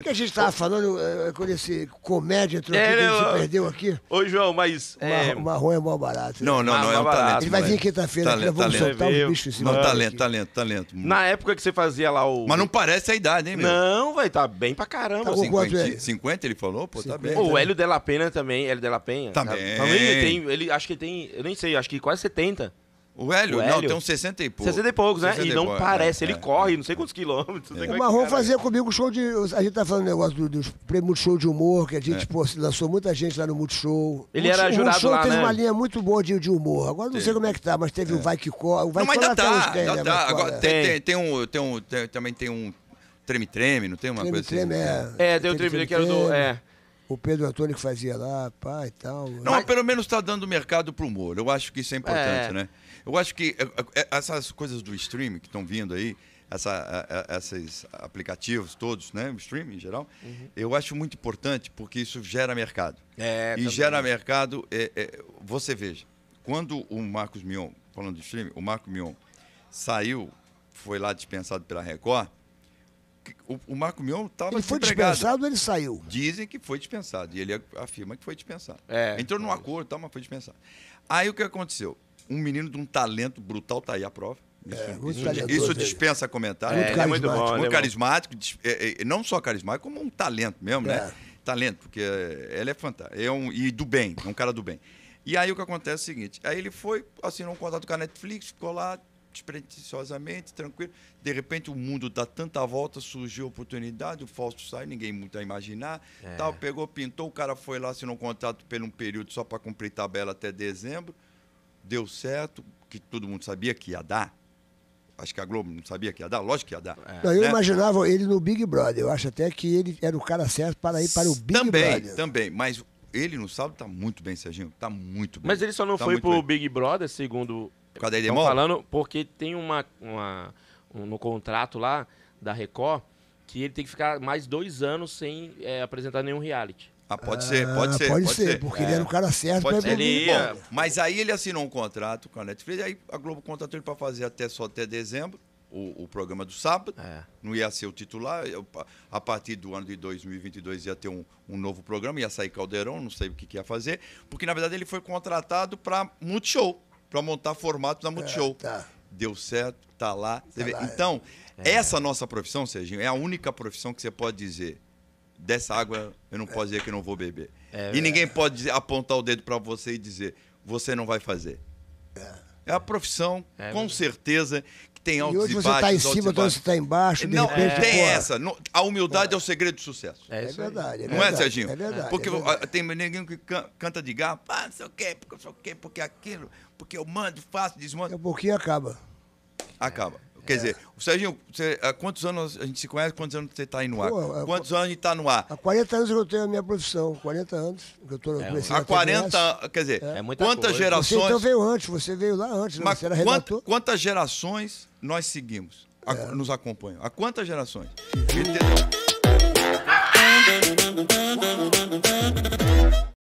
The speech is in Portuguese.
O que a gente estava falando é, é, quando esse comédia entrou é, aqui, que a né, se perdeu aqui? Ô, João, mas. é, O é, marrom é mó barato. Né? Não, não, não, é um ah, Barato. talento. Ele vai vir quinta-feira, nós vamos talento. soltar um bicho em cima Não, talento, aqui. talento, talento. na época que você fazia lá o. Mas não parece a idade, hein, meu? Não, vai tá bem pra caramba. Tá bom, 50, 50 ele falou? Pô, tá bem. o Hélio Della Pena também, Hélio Della Penha. Tá bem. Também então, ele tem, ele, acho que tem, eu nem sei, acho que quase 70. O Hélio, não, tem uns 60 e poucos. 60 e poucos, né? E, e não é, parece, é, ele é, é. corre, é. não sei quantos quilômetros. Sei é. o Marrom fazia comigo show de. A gente tá falando negócio do, dos prêmios show de humor, que a gente pô, lançou muita gente lá no Multishow. Ele Multishow, era jurado Multishow lá, teve né? uma linha muito boa de, de humor. Agora não sei como é que tá, mas teve o Vai Que Corre. O Vai não, mas ainda tá, uns tá. Né, tá. Agora, tem, tem, tem, um, tem um. Tem, também tem um treme-treme, não tem uma treme, coisa treme, assim? É, é tem o treme-treme que era do. É. O Pedro Antônio que fazia lá, pá e tal. Não, mas pelo menos está dando mercado para o humor. Eu acho que isso é importante, né? Eu acho que eh, eh, eh, essas coisas do streaming que estão vindo aí, essa, esses aplicativos todos, né? O streaming em geral, uhum. eu acho muito importante porque isso gera mercado. É, e também. gera mercado, é, é, você veja, quando o Marcos Mion, falando de streaming, o Marcos Mion saiu, foi lá dispensado pela Record, o, o Marco Mion estava Ele foi dispensado ele saiu? Dizem que foi dispensado. E ele afirma que foi dispensado. É, Entrou num acordo tal, mas foi dispensado. Aí o que aconteceu? um menino de um talento brutal, tá aí a prova. Isso, é, isso dispensa dele. comentário. É, muito, muito, bom, muito né? carismático, é, é, é, não só carismático, como um talento mesmo, né? Talento, porque ele é fantástico. É um, e do bem, é um cara do bem. E aí o que acontece é o seguinte: aí ele foi, assinou um contrato com a Netflix, ficou lá despretensiosamente, tranquilo. De repente o mundo dá tanta volta, surgiu a oportunidade, o Fausto sai, ninguém muito a imaginar. Tal, pegou, pintou, o cara foi lá, assinou um contrato por um período só para cumprir tabela até dezembro deu certo, que todo mundo sabia que ia dar. Acho que a Globo não sabia que ia dar, lógico que ia dar. É. Não, eu né? imaginava ele no Big Brother. Eu acho até que ele era o cara certo para ir para o Big também, Brother. Também, também. Mas ele no sábado está muito bem, Serginho. está muito bem. Mas ele só não tá foi para o Big Brother, segundo. Por causa falando, porque tem uma. uma um, no contrato lá da Record que ele tem que ficar mais dois anos sem é, apresentar nenhum reality. Ah, pode ser, ah, pode ser. pode, pode, ser, ser. porque é. ele era o cara certo pode pra ele ia... Mas aí ele assinou um contrato com a Netflix, aí a Globo contratou ele para fazer até só até dezembro. O, o programa do sábado, é. não ia ser o titular. Eu, a partir do ano de 2022 ia ter um, um novo programa, ia sair Caldeirão, não sei o que, que ia fazer, porque na verdade ele foi contratado para Multishow, para montar formato da Multishow. É, tá. Deu certo, tá lá. Tá lá é. então, é. essa nossa profissão, Serginho, é a única profissão que você pode dizer dessa água eu não posso dizer que eu não vou beber. É, e ninguém pode apontar o dedo para você e dizer, você não vai fazer. É, é a profissão, é, com certeza, que tem tá altos e, hoje e tá baixos. Você está em cima, então você está embaixo. não, repente, tem porra. essa. Não, a humildade porra. é o segredo do sucesso. É, é verdade. É não é, verdade, é, Serginho? É verdade. Porque é verdade. tem ninguém que canta de gato, ah, não sei o quê, porque não sei o quê, porque aquilo, porque eu mando, faço, desmando. É porque acaba. Acaba. Quer é. dizer, o Serginho, você, há quantos anos a gente se conhece? Quantos anos você está aí no ar? Pô, é, quantos a, anos a gente está no ar? Há 40 anos que eu tenho a minha profissão. 40 anos que eu estou é, comecei Há 40, quer dizer, é. é quantas gerações... Você então veio antes, você veio lá antes, né? Mas né? você era quanta, Quantas gerações nós seguimos, a, é. nos acompanham? Há quantas gerações? Entendeu?